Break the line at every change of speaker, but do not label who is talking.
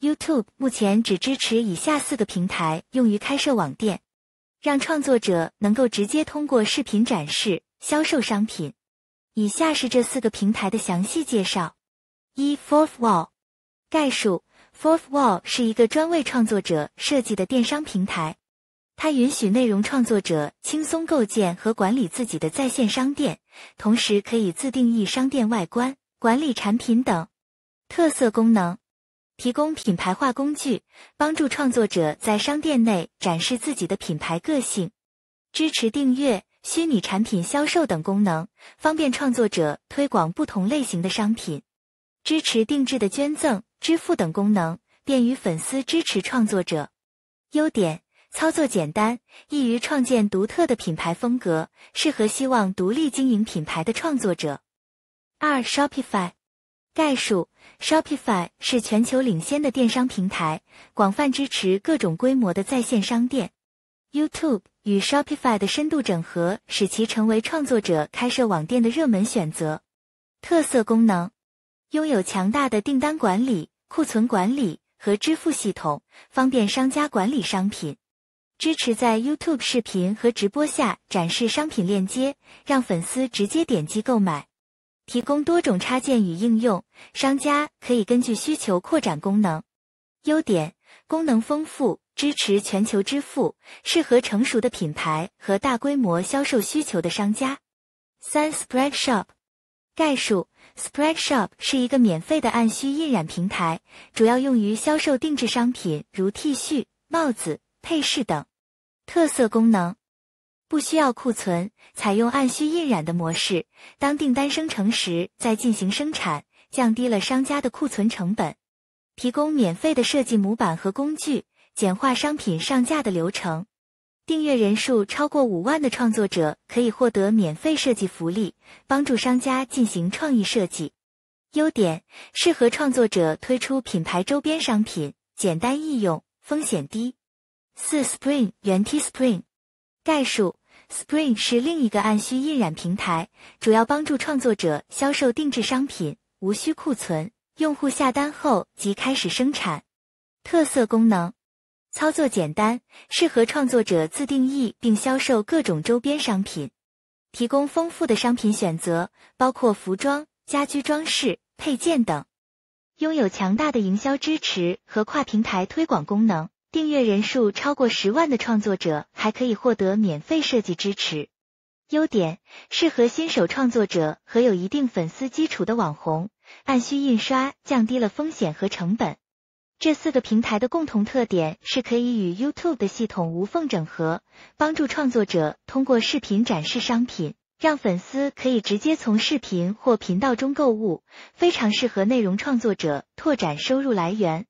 YouTube 目前只支持以下四个平台用于开设网店，让创作者能够直接通过视频展示销售商品。以下是这四个平台的详细介绍：一、Fourth Wall。概述：Fourth Wall 是一个专为创作者设计的电商平台，它允许内容创作者轻松构建和管理自己的在线商店，同时可以自定义商店外观、管理产品等特色功能。提供品牌化工具，帮助创作者在商店内展示自己的品牌个性，支持订阅、虚拟产品销售等功能，方便创作者推广不同类型的商品；支持定制的捐赠、支付等功能，便于粉丝支持创作者。优点：操作简单，易于创建独特的品牌风格，适合希望独立经营品牌的创作者。二 Shopify。概述：Shopify 是全球领先的电商平台，广泛支持各种规模的在线商店。YouTube 与 Shopify 的深度整合，使其成为创作者开设网店的热门选择。特色功能：拥有强大的订单管理、库存管理和支付系统，方便商家管理商品；支持在 YouTube 视频和直播下展示商品链接，让粉丝直接点击购买。提供多种插件与应用，商家可以根据需求扩展功能。优点：功能丰富，支持全球支付，适合成熟的品牌和大规模销售需求的商家。三 Spread Shop，概述：Spread Shop 是一个免费的按需印染平台，主要用于销售定制商品，如 T 恤、帽子、配饰等。特色功能。不需要库存，采用按需印染的模式，当订单生成时再进行生产，降低了商家的库存成本。提供免费的设计模板和工具，简化商品上架的流程。订阅人数超过五万的创作者可以获得免费设计福利，帮助商家进行创意设计。优点适合创作者推出品牌周边商品，简单易用，风险低。四 Spring 原 T Spring 概述。Spring 是另一个按需印染平台，主要帮助创作者销售定制商品，无需库存。用户下单后即开始生产。特色功能：操作简单，适合创作者自定义并销售各种周边商品。提供丰富的商品选择，包括服装、家居装饰、配件等。拥有强大的营销支持和跨平台推广功能。订阅人数超过十万的创作者还可以获得免费设计支持。优点适合新手创作者和有一定粉丝基础的网红，按需印刷降低了风险和成本。这四个平台的共同特点是可以与 YouTube 的系统无缝整合，帮助创作者通过视频展示商品，让粉丝可以直接从视频或频道中购物，非常适合内容创作者拓展收入来源。